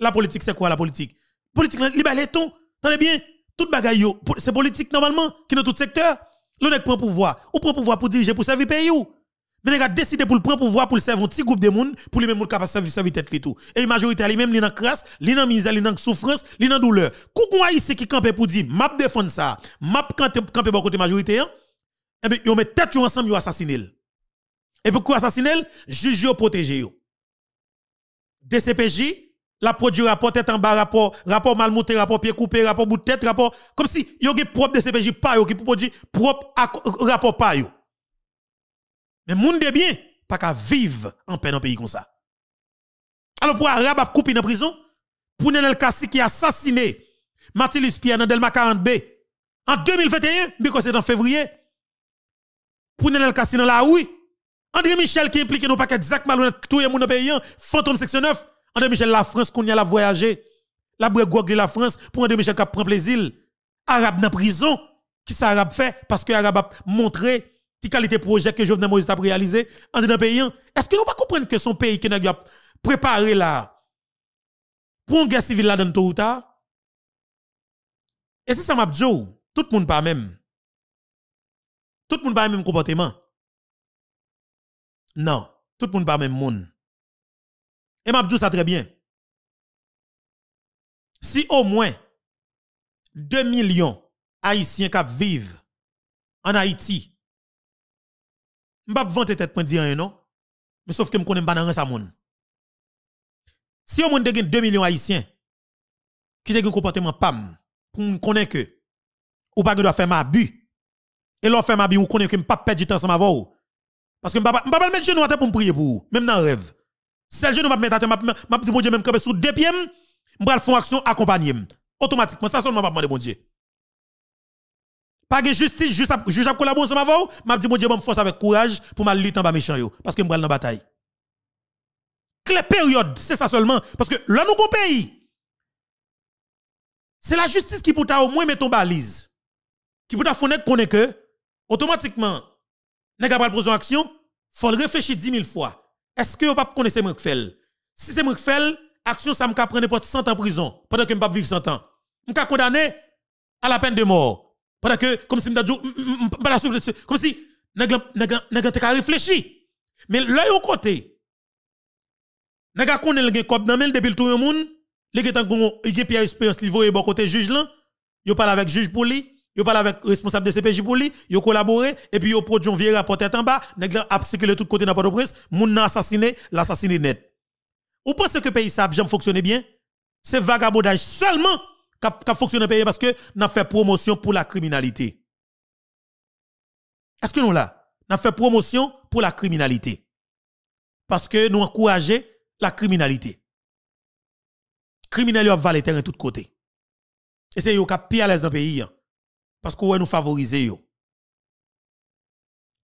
La politique, c'est quoi la politique Politique, les ton. Tenez bien, tout bagaille, c'est politique normalement qui est dans tout secteur. L'on prend pouvoir. Ou prend pouvoir pour diriger, pour servir pays ou. Mais a décidé pour le prendre pouvoir pour le servir un petit groupe de monde pour les mêmes capable de servir la tête Et tout. Et majorité les même li dans crasse, li dans misère, li dans souffrance, li dans douleur. Koukou ici qui campe pour dire map défendre ça, map camper pour côté majorité hein? eh bien yo met tête ensemble ils assassinent Et pourquoi assassiner Juge yo protéger DCPJ la produit rapport tête en bas, rapport, rapport mal rapport pied coupé, rapport bout de tête, rapport. Comme si yon gen propre de CPJ pas yo qui produit propre rapport pa yo Mais moun de bien, pas qu'à vivre en paix dans pays comme ça. Alors pour arabe a coupé dans prison, pour Nenel Kassi qui a assassiné Matilis Pierre dans Delma 40B en 2021, parce c'est en février, pour Nenel Kassi dans la rue, André Michel qui implique dans paquet Zach Malounet, tout le monde dans pays, hein, fantôme section 9, André Michel, la France, qu'on y a la voyager. La brégouague la France, pour André Michel, qui prend plaisir. Arabe dans prison. Qui ça arabe fait? Parce que arabe a montré qui qualité projet que Jovenel Moïse a réalisé. André dans pays. Hein. Est-ce que nous pas comprendre que son pays qui a préparé là, pour une guerre civile là dans tout Et si ça m'a dit, tout le monde pas même. Tout le monde pas même comportement. Non, tout le monde pas même monde. Et m'a dit ça très bien. Si au moins 2 millions haïtiens qui vivent en Haïti, m'pa vante tête pour dire un non, mais sauf que me connais pas dans ça Si au moins 2 millions haïtiens qui ont un comportement pam pour me connaître que ou pas doit faire ma vie et l'on fait ma vie, ou connaît que me pas perdre du temps ensemble avec parce que je ne me pas mettre genou à terre pour me prier pour vous même dans rêve c'est le jeu de m'a mettre m'a m'a petit bon Dieu même comme sous deux pieds, m'bral font action accompagner. Automatiquement ça seulement m'a demander bon Dieu. Pas de justice, juste juste à collaborer ensemble ma vous, m'a petit bon Dieu me force avec courage pour m'a lutter en bas méchant yo parce que m'bral dans bataille. Clé période, c'est ça seulement parce que là nous pays. C'est la justice qui peut au moins mettre ton balise. Qui peut faire qu'on que automatiquement nèg a prendre action, faut réfléchir 10 000 fois. Est-ce que vous ne connaissez pas Mokfel? Si c'est Mokfel, action ça me prendre pour 100 ans en prison pendant que je ne vivre 100 ans. Je suis condamné à la peine de mort. Pendant que, comme si je comme si je réfléchi. Mais l'œil au côté, je le condamné dans le monde, depuis tout le monde. Il y a une expérience, il est bon côté juge là. Il parle avec le juge pour lui. Yo parle avec responsable de CPJ pour lui, yo collaboré et puis yo produit un vieux rapport tête en bas, nèg que de tout côté dans port de prince moun assassiné, l'assassiné net. Vous pensez que pays a jamais fonctionné bien C'est vagabondage seulement qui fonctionné pays parce que n'a fait promotion pour la criminalité. Est-ce que nous là N'a fait promotion pour la criminalité. Parce que nous encourageons la criminalité. Criminels ont valé terrain de tous côtés. Et c'est ce qui pire à l'aise dans le pays. Hein. Parce que va nous favoriser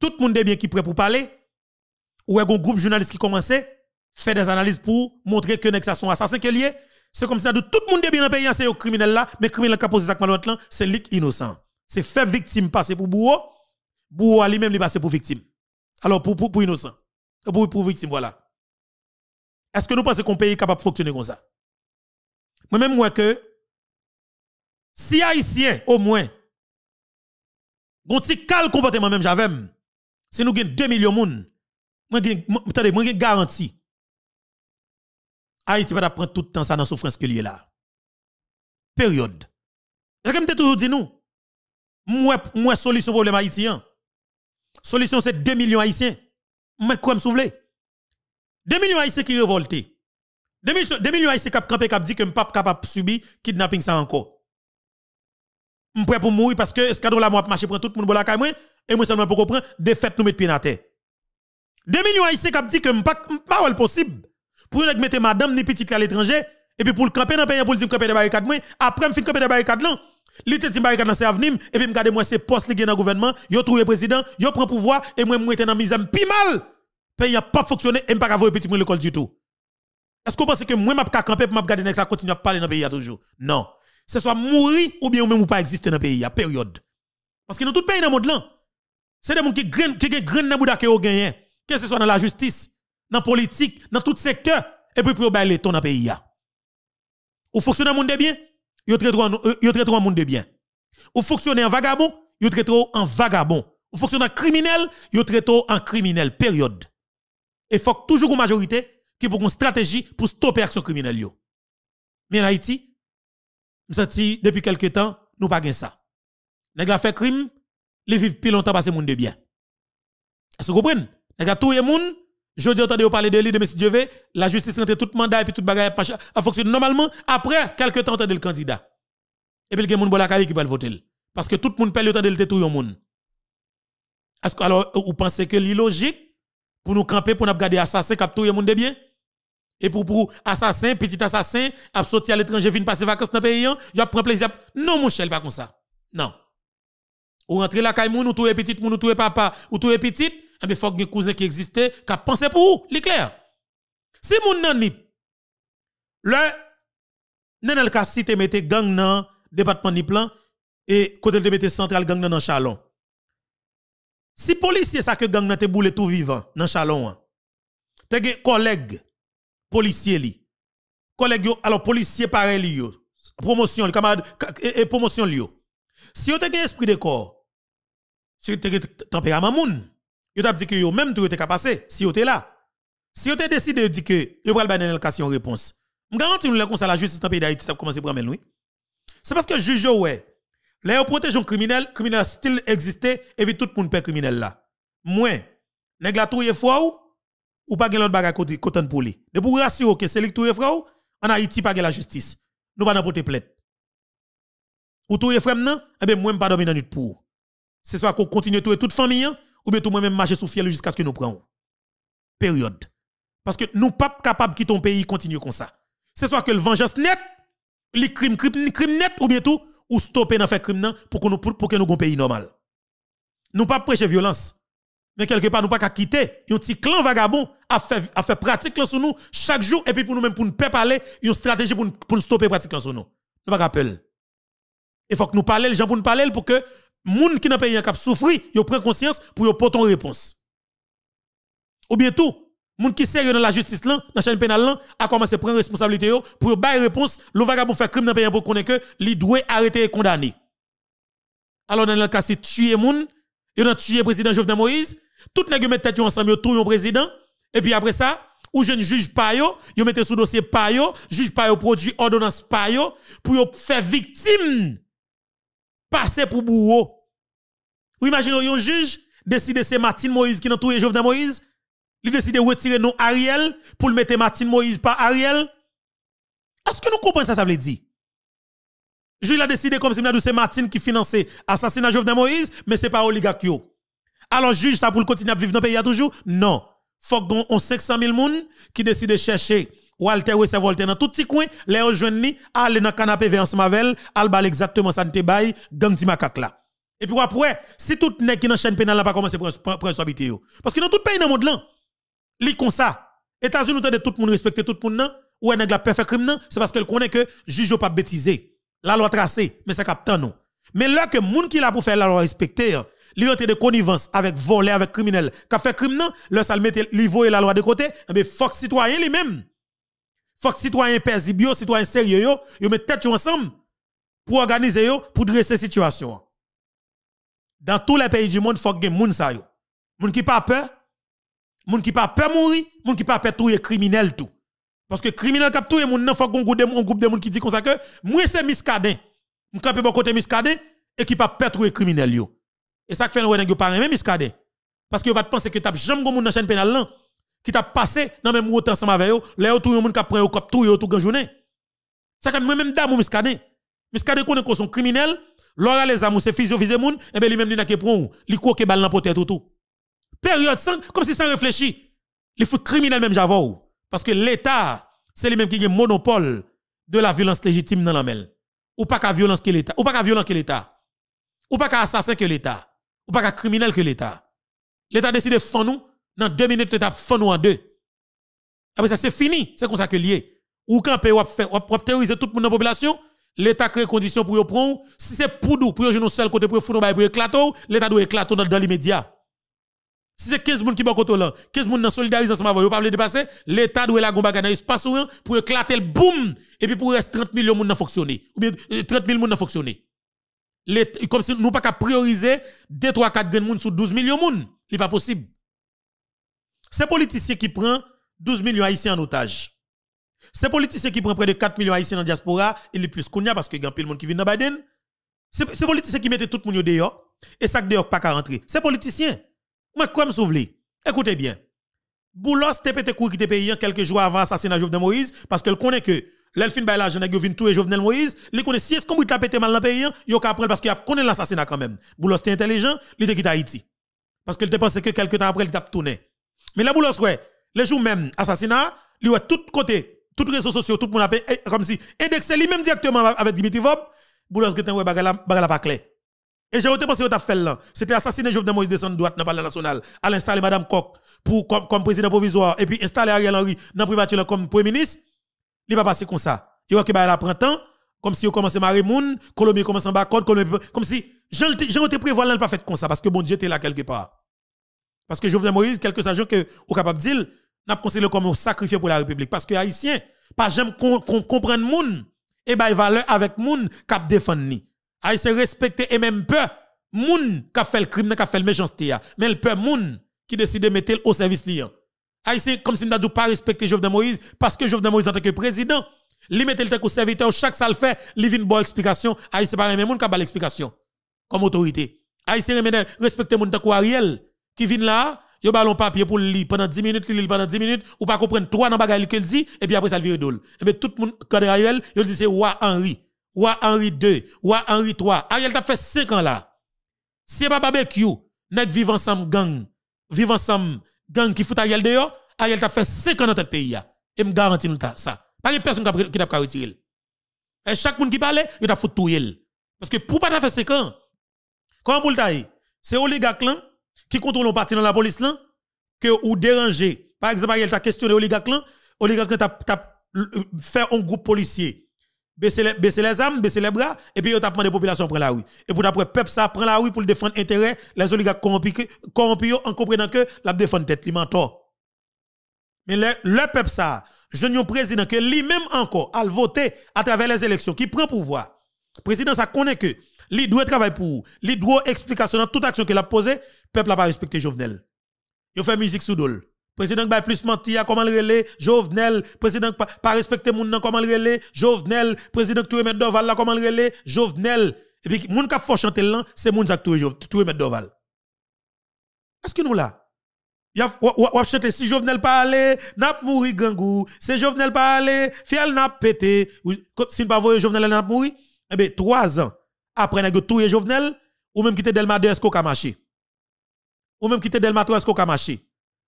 Tout le monde est bien qui prêt pour parler. Ou un groupe journaliste qui commençait, fait des analyses pour montrer que ça sont assassins est lié. C'est comme ça de tout le monde est bien dans le pays, hein, c'est au criminel là, mais criminel qui a posé ça là, c'est l'innocent. innocent. C'est faire victime passer pour bourreau, bourreau lui-même lui passer pour victime. Alors pour, pour, pour innocent. Euh, pour, pour victime, voilà. Est-ce que nous pensons qu'on pays est capable de fonctionner comme ça? Moi-même, moi que, si haïtien, au moins, Gon ti cal comportement même j'avais. Si nous gagne 2 millions de monde, moi gagne garantie. Haïti va prendre tout le temps ça dans souffrance que lié là. Période. Et comme t'es toujours dit nous, moi moi solution problème haïtien. Solution c'est 2 millions haïtiens. Mais quoi me soulever 2 millions haïtiens qui révoltés. 2 millions haïtiens qui cap camper cap dit que pas capable subir kidnapping ça encore suis prêt pour mourir parce que escadron là, moi, marcher pour tout le monde, la moi, et moi seulement pour comprendre, défaite nous mettre pied à terre. 2 millions haïtiens qui dit que pas possible pour nous mettre madame ni petite à l'étranger, et puis pour le camper dans le pays, pour le dire camper des barricades, moi, après me fin camper des barricades, non. L'été de barricade dans avenir, et puis me garder moi ces postes qui dans le gouvernement, yo le président, yo prend pouvoir, et moi, moi, dans misère, pi mal. Pays a pas fonctionné, et pas avoir petit l'école du tout. Est-ce que vous pensez que moi, ma vais camper pour me garder ça continue à parler dans le pays toujours? Non ce soit mourir ou bien même ou pas exister dans le pays, période. Parce que dans tout pays dans le monde c'est des gens qui gagnent, qui gagnent dans le qui gagné, que ce soit dans la justice, dans la politique, dans tout secteur, et puis pour bailler ton dans le pays. Ou fonctionner le monde de bien, ils traitent en monde de bien. Ou fonctionne en vagabond, ils trop en vagabond. Ou fonctionne en criminel, ils trop en criminel, période. Et il faut toujours une majorité qui pour une stratégie pour stopper l'action criminelle. Mais en Haïti, senti depuis quelques temps, nous pas ça. Nous avons fait crime, ils vivent plus longtemps parce monde de bien. Est-ce que vous comprenez avons tout le monde. je dis entendu parler de lui de monsieur Dieu la justice rentre tout mandat et puis le bagaille a fonctionné normalement après quelques temps de le candidat. Et puis il y a des la qui va voter parce que tout le monde perd le temps de le monde. monde. Est-ce que alors vous pensez que l'illogique pour nous camper pour nous garder assassin tout le monde de bien et pour, pour assassin, petit assassin, absorti à l'étranger, venir passer vacances dans le pays, il hein, a plaisir. Non, mon cher, pas comme ça. Non. Ou rentrer la caille moun, ou touye petit moun, ou touye papa, ou touye petit, eh il faut que cousin qui existe, qui a pensé pour vous, l'éclair. Si mon nan ni, le, nan el ka si te mette gang le département ni plan, et côté de mette central gang dans le chalon. Si policier ça que gang nan te boule tout vivant, le chalon, hein. te gen collègue, policiers li. Collègues alors policiers pareil yo. Promotion, camarade et, et, eh, eh, promotion li yo. Si vous avez esprit de corps, si vous avez tempérament moun, vous avez dit que vous même tout est passé si vous êtes là. Si vous avez décidé de dire que vous avez une en réponse, je garantis que konsa la justice dans le pays d'Haïti a commencé à prendre oui. C'est parce que juge ouais, les protège un criminel, criminel style existait et puis tout le monde être criminel là. Moi, nèg la touye fois ou ou pas l'autre bagage côté coton pour lui. De pour rassurer que c'est lui qui frère en Haïti pas la justice. Nous pas porter plainte. Ou tout frère non, eh bien moi pas dormir dans nuit pour. C'est soit qu'on continue tout toute famille ou bien tout moi même marcher sous fiel jusqu'à ce que nous prenions. Période. Parce que nous pas capable quitter ton pays continue comme ça. C'est soit que le vengeance net, les crimes crime, crime net ou bien tout ou stopper dans le crime pour que nous pour que nous un pays normal. Nous pas prêcher violence. Mais quelque part, nous pas qu'à quitter. Un petit clan vagabond a fait, a fait pratique sur nous chaque jour. Et puis pour nous-mêmes, pour nous parler, une stratégie pour, pour stopper pratique sur nous. Nous pas rappeler. Il faut que nous parlions, les gens pour nous parler pour que les gens qui n'ont pas eu souffrent, ils prennent conscience pour qu'ils portent une réponse. Ou bien tout, les gens qui sérieux dans la justice, là, dans la chaîne pénale, là, a commencé à prendre responsabilité pour qu'ils une réponse. Le vagabond fait crime dans le pays pour qu'on que les doit arrêter et condamner. Alors dans le cas, si tuer les gens, ils ont tué le président Jovenel Moïse, tout nèg met tête ensemble, yo tout yon président et puis après ça, ou je ne juge pas yo, yo mette sous dossier pas yo, juge pas yo produit ordonnance pas yo pour faire victime passer pour bourreau. Ou imaginez un juge décide c'est Martine Moïse qui n'a tout Jovenel Moïse, il décide de retirer non Ariel pour le mettre Martine Moïse par Ariel. Est-ce que nous comprenons ça ça veut dire Juge a décidé comme si c'est Martine qui finançait de Jovenel Moïse, mais c'est pas oligarque alors, juge, ça pour continuer à vivre dans le pays toujours? Non. Faut qu'on 500 000 personnes qui décident de chercher Walter ou Walter dans tout petit coin, les rejoindre ni, aller dans le canapé vers Mavel, al bal exactement ça n'te bail, gang de macaque là. Et puis après, si tout monde qui dans chaîne pénale là pas à prendre responsabilité Parce que dans tout pays dans le monde là, li comme ça. États-Unis nous de tout le monde respecter tout le monde là, ou un pas la fait crime c'est parce qu'elle connaît que le juge pas bêtisé. La loi tracée, mais ça capte non. Mais là que moun qui là pour faire la loi respecter, li rentre de connivence avec voler, avec criminel, qui fait crime, non, le sal mette li la loi de côté, mais eh faut citoyen lui-même, faut citoyen paisible, citoyen sérieux, yo, yo met tête ensemble pour organiser pour dresser situation. Dans tous les pays du monde, faut que moun sa yo. Moun qui pas peur, moun qui pas peur mourir, moun qui pas peur tout criminel tout. Parce que criminel cap tout moun nan faut un groupe de moun qui dit comme ça que moi c'est miscadin. M'kampe bon côté miscadin et qui pas peur tout criminel yo. Et ça fait nous n'avons pas même Miskade. Parce que vous pas penser que tu as jamais dans la chaîne pénale qui t'a passé dans même route ensemble avec eux, là tout le monde qui prend au cop tout tout journée. Ça quand même d'amour, Miskade. Miskade connaît qu'on son criminel, l'aura les amours c'est physio visé moun, et eh ben lui même il n'a que prend, li croque balle dans potet tout tout. Période sans comme si sans réfléchir. Il faut criminel même j'avoue parce que l'état c'est lui même qui a monopole de la violence légitime dans la mêle. Ou pas qu'à violence que l'État. Ou pas qu'à violence que l'État. Ou pas qu'à assassin que l'État ou pas qu'un criminel que l'État. L'État décide de nous, dans deux minutes, l'État fait nous en deux. Après ah ça, c'est fini, c'est comme ça que lié. Ou quand pays ou terroriser toute la population, l'État crée conditions pour y prendre. Si c'est pour nous, pour y nous seul côté, pour y foutre, bah, pour y éclater, l'État doit éclater dans, l'immédiat. Si c'est 15 personnes qui sont côté là, 15 personnes dans solidarité ensemble, vous pas les dépasser, l'État doit la gombaga dans l'espace pour éclater le boum, et puis pour rester 30 millions de personnes fonctionner, ou bien 30 000 personnes fonctionner comme si nous pas qu'à prioriser 2 3 4 grains monde sur 12 millions de Ce n'est pas possible. C'est politicien qui prend 12 millions haïtiens en otage. C'est politicien qui prend près de 4 millions haïtiens la diaspora, il est plus a parce que y a de monde qui vient dans Biden. C'est politicien qui mettait tout le monde dehors et ça dehors pas qu'à rentrer. C'est politicien. Moi quoi me Écoutez bien. Boulos te pété qui payé quelques jours avant l'assassinat de Jovenel Moïse parce qu'elle connaît que L'elfine bay l'argent yo tout et Jovenel Moïse, li connaît si est-ce qu'on peut pété mal dans le pays, yo ka prendre parce qu'il a connu l'assassinat quand même. Boulos était intelligent, il était quitté Haïti. Parce qu'il te pensait que quelques temps après il t'a tourné. Mais là Boulos ouais, le jour même assassinat, li ouais tout côté, toutes les réseaux sociaux, tout le monde eh, comme si indexé lui même directement avec Dimitri Vob, Boulos que ouais bagarre à pas clé. Et j'ai pensé que tu as fait là. C'était assassiné Jovenel Moïse descendre droite dans le national, à l'installer Madame Koch comme, président provisoire, et puis installer Ariel Henry dans le comme premier ministre. Il va passer comme ça. Il va que bah la temps comme si on commence à moun, Colombie commence en bacode, comme si j'ai te prévoit là pas fait comme ça parce que bon Dieu était là quelque part. Parce que Jovenel Moïse quelques agents que au capable dire n'a considéré comme un sacrifié pour la République parce que haïtien pas jamais comprendre moun et bah valeur avec moun cap défendre Haïtien respecter et même peur moun qui fait le crime, qui fait la méchanceté mais le peur moun qui décide de mettre au service liant. Haïtien, comme si nous pas respecté Jovenel Moïse, parce que Jovenel Moïse, en tant que président, il mettait le temps au serviteur, chaque le fait, il vient une bonne explication. Haïtien, pas même monde qui a l'explication, comme autorité. Haïtien, respecter mon tant Ariel, qui vient là, yo ballon papier pour lui pendant 10 minutes, li pendant 10 minutes, ou pas comprendre trois dans bagaille qu'il dit, et puis après ça le vire d'ol. Et eh tout le monde, quand Ariel, il dit c'est roi Henri, roi Henri 2, roi Henri 3. Ariel t'a fait 5 ans là. C'est pas barbecue, net vivre ensemble gang, Vivant ensemble gang qui fout Ariel dehors, Ariel t'a fait 5 ans dans le pays. Et me garantis nous ça. Pas de personne qui t'a retiré. Et chaque monde qui parle, il t'a foutu tout. Parce que pour pas faire 5 ans, comment vous le c'est oligarque oligarques qui contrôlent un parti dans la police là, que ou déranger. Par exemple, Ariel t'a questionné oligarque là, oligarque t'a euh, fait un groupe policier baisser les, âmes, baisser les bras, et puis vous tapement des populations prend la rue. Et pour d'après peuple ça prend la rue pour défendre intérêt, les oligarques corrompus, en comprenant que la défendre tête, li Mais le, le peuple ça, jeune président que lui-même encore a voté à travers les élections qui prend pouvoir. Président ça connaît que lui doit travailler pour, lui doit explication dans toute action qu'il a posée, peuple n'a pas respecté Jovenel. Il fait musique sous dole. Président ba plus menti comment le relé Jovenel, président pas respecte respecter moun nan comment le relais, Jovenel, président qui met Doval la comment le relé Jovenel. Et puis moun qui fò chanter là, c'est moun qui tout tué Doval. Est-ce que nous là y a ou si Jovenel pas aller, n'a mouri gangou, Si Jovenel pas aller, fiel n'a pété, si pas Jovenel, Jovenel n'a mouri, eh ben 3 ans après n'a tout Jovenel ou même quitté Delma 2 est-ce qu'on marché. Ou même quitté Delma 3 est-ce qu'on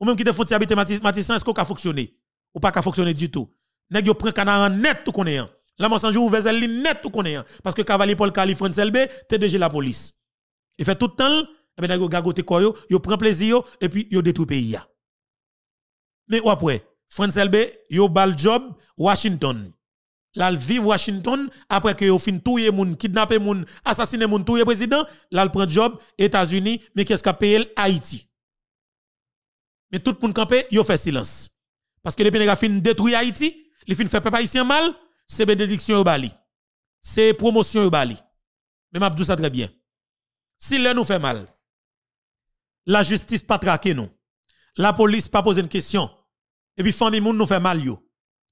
ou même qui te font habiter Matissan, est-ce qu'on a fonctionné Ou pas qu'à fonctionné du tout. Nèg yo prend canard net tout qu'on hein. est. Là, mon sanjou ouvert li net tout qu'on est. Hein. Parce que Cavalier Paul Kali, France LB, déjà la police. Il fait tout le temps, et eh bien, yo gagote quoi yo, prend plaisir et puis yo détruit pays Mais ou après, France LB, yo bal job, Washington. Là, vivre Washington, après que yo fin touye moun, kidnapper moun, assassiner moun, touye président, là, prend job, États-Unis, mais qu'est-ce qu'a payé Haïti? Mais tout le monde campé, il fait silence. Parce que les Pénégas fin détruit Haïti, les fin fait peuple haïtien mal, c'est bénédiction au Bali. C'est promotion au Bali. Mais Mabdou, ça très bien. Si nous fait mal, la justice pas traqué nous. La police pas poser une question. Et puis les moun nous fait mal yo.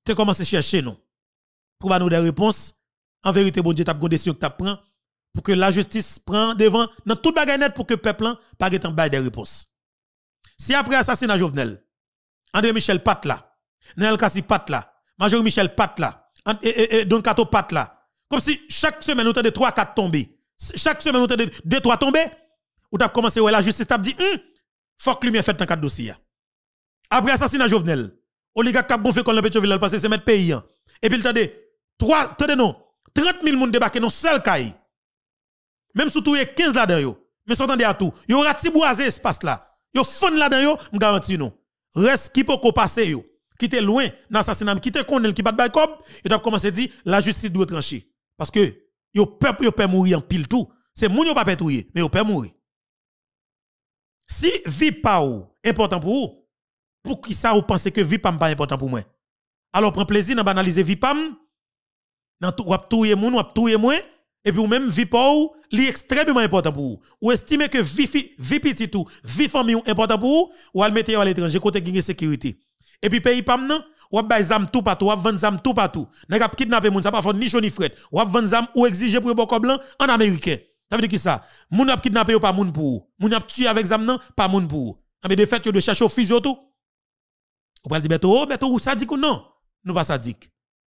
Tu commences à chercher nous. Pour nous des réponses, en vérité bon Dieu des décision que pour que la justice prenne devant dans toute bagaille net pour que peuple hein, pas de des réponses. Si après assassinat Jovenel, André Michel Patla, Nel Kassi Patla, Major Michel Patla, et, Don Kato Patla, comme si chaque semaine nous de 3-4 tombés, chaque semaine nous de 2-3 tombés, ou t'as commencé, ouais, la justice t'a dit, hm, faut que lumière fait dans 4 dossiers. Après assassinat Jovenel, oligarque qui gonflé le Petroville, le passé, c'est mettre pays. Hein. Et puis, t'en 3, 30 000 personnes débarquent dans seul caille. Même si tout y 15 là-dedans, mais s'entendez à tout, il y aura boisé espace là. Yo fond là-dedans yo, me garantis non. Reste qui peut passer yo, qui loin d'assassinat, qui qui bat bay cob, yo t'as commencé dire la justice doit trancher parce que yo peuple yo peut mourir en pile tout. C'est moun yo pas mourir, mais yo peut mourir. Si vie pas important pour vous, pour qui ça vous pensez que vie pas important pour moi? Alors prenez plaisir dans banaliser vie pas dans tout ou touye moun ou touye moins et puis, ou même, vie pauvre, est extrêmement important pour vous. Ou estime que vie, petit ou vie famille important pour vous, ou al mettre à l'étranger, côté gagner sécurité. Et puis, pays pam non, ou bay zam tout partout, ou vendre zam tout partout. N'a kap kidnapper moun, ça pas ni chou ni fret. Ou vendre zam ou exiger pour boko blanc en américain. Ça veut dire qui ça? Moun ap kidnappé ou pas moun pour Moun ap tué avec zam nan, pas moun pour ah, Mais de fait, yo de chercher au fusil tout. Ou pas dire, Beto, oh, Beto, ou sadik ou non? Nous pas sadique.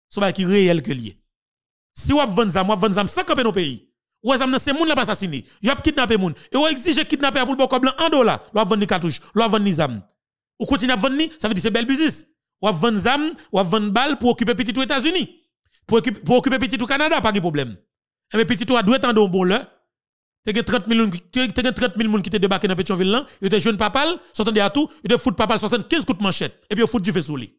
C'est so, ki réel que li. Si vous vous avez ans, vendre ça sans dans nos pays. Ou est-ce que c'est moun la pas assassiné? Vous avez kidnappé moun. Et vous exigez kidnapper pour le Vous blanc en dollars. Vous avez vendu cartouche, vous avez vendu zam. Ou continuez à vendre, ça veut dire c'est bel business. Ou avez 20 zam, ou avez vendu balle pour occuper petit aux États-Unis. Pour, pour occuper petit au Canada, pas de problème. Mais eh petit a doit être en bon là. Tu 30 000 personnes qui te débarqué dans Pétionville là, avez te jeune papal, Vous à tout, ils te foutent papal 75 coups de manchette et vous avez du feu